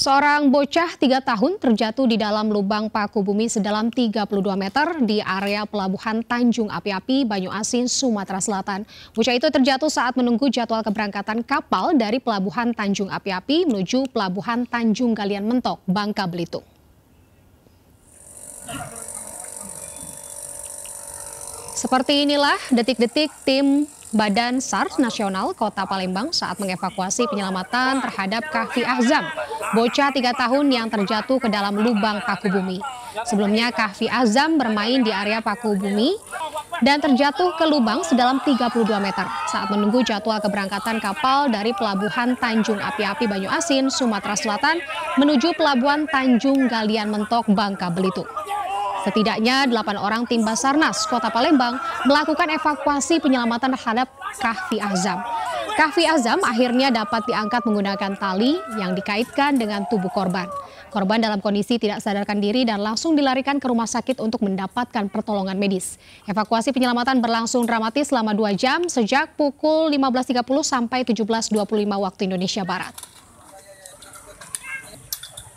Seorang bocah tiga tahun terjatuh di dalam lubang paku bumi sedalam 32 meter di area pelabuhan Tanjung Api-Api, Banyu Asin, Sumatera Selatan. Bocah itu terjatuh saat menunggu jadwal keberangkatan kapal dari pelabuhan Tanjung Api-Api menuju pelabuhan Tanjung Galian Mentok, Bangka Belitung. Seperti inilah detik-detik tim Badan SAR Nasional Kota Palembang saat mengevakuasi penyelamatan terhadap Kahfi Azam bocah tiga tahun yang terjatuh ke dalam lubang paku bumi. Sebelumnya Kahfi Azam bermain di area paku bumi dan terjatuh ke lubang sedalam 32 meter saat menunggu jadwal keberangkatan kapal dari pelabuhan Tanjung Api-Api Banyu Asin, Sumatera Selatan menuju pelabuhan Tanjung Galian Mentok, Bangka Belitung. Setidaknya delapan orang tim Basarnas Kota Palembang melakukan evakuasi penyelamatan terhadap Kahfi Azam. Kahfi Azam akhirnya dapat diangkat menggunakan tali yang dikaitkan dengan tubuh korban. Korban dalam kondisi tidak sadarkan diri dan langsung dilarikan ke rumah sakit untuk mendapatkan pertolongan medis. Evakuasi penyelamatan berlangsung dramatis selama dua jam sejak pukul 15.30 sampai 17.25 waktu Indonesia Barat.